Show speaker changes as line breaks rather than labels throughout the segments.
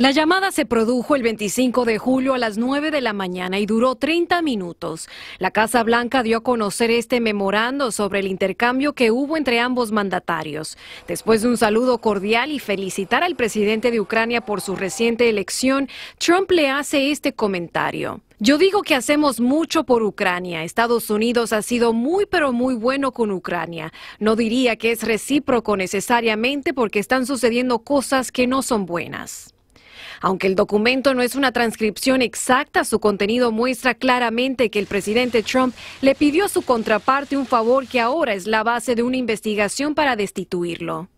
La llamada se produjo el 25 de julio a las 9 de la mañana y duró 30 minutos. La Casa Blanca dio a conocer este memorando sobre el intercambio que hubo entre ambos mandatarios. Después de un saludo cordial y felicitar al presidente de Ucrania por su reciente elección, Trump le hace este comentario. Yo digo que hacemos mucho por Ucrania. Estados Unidos ha sido muy pero muy bueno con Ucrania. No diría que es recíproco necesariamente porque están sucediendo cosas que no son buenas. Aunque el documento no es una transcripción exacta, su contenido muestra claramente que el presidente Trump le pidió a su contraparte un favor que ahora es la base de una investigación para destituirlo.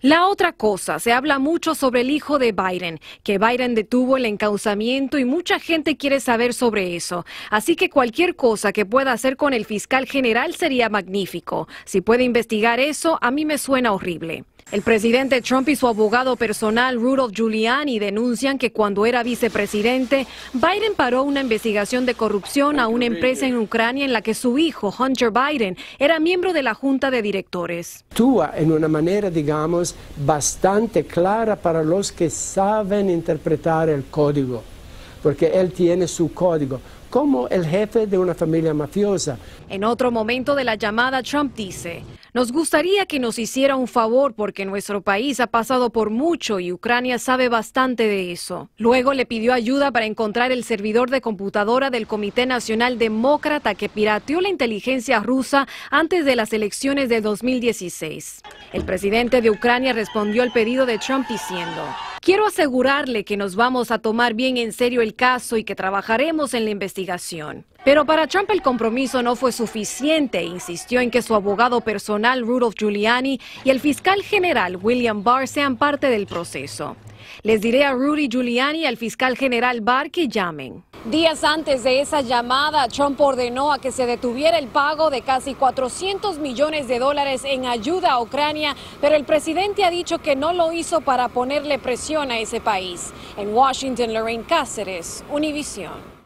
La otra cosa, se habla mucho sobre el hijo de Biden, que Biden detuvo el encauzamiento y mucha gente quiere saber sobre eso. Así que cualquier cosa que pueda hacer con el fiscal general sería magnífico. Si puede investigar eso, a mí me suena horrible. El presidente Trump y su abogado personal Rudolph Giuliani denuncian que cuando era vicepresidente, Biden paró una investigación de corrupción a una empresa en Ucrania en la que su hijo, Hunter Biden, era miembro de la junta de
directores. Actúa en una manera, digamos, bastante clara para los que saben interpretar el código porque él tiene su código, como el jefe de una familia mafiosa.
En otro momento de la llamada, Trump dice, nos gustaría que nos hiciera un favor porque nuestro país ha pasado por mucho y Ucrania sabe bastante de eso. Luego le pidió ayuda para encontrar el servidor de computadora del Comité Nacional Demócrata que pirateó la inteligencia rusa antes de las elecciones de 2016. El presidente de Ucrania respondió al pedido de Trump diciendo, Quiero asegurarle que nos vamos a tomar bien en serio el caso y que trabajaremos en la investigación. Pero para Trump el compromiso no fue suficiente. Insistió en que su abogado personal Rudolph Giuliani y el fiscal general William Barr sean parte del proceso. Les diré a Rudy Giuliani y al fiscal general Barr que llamen. Días antes de esa llamada, Trump ordenó a que se detuviera el pago de casi 400 millones de dólares en ayuda a Ucrania, pero el presidente ha dicho que no lo hizo para ponerle presión a ese país. En Washington, Lorraine Cáceres, Univision.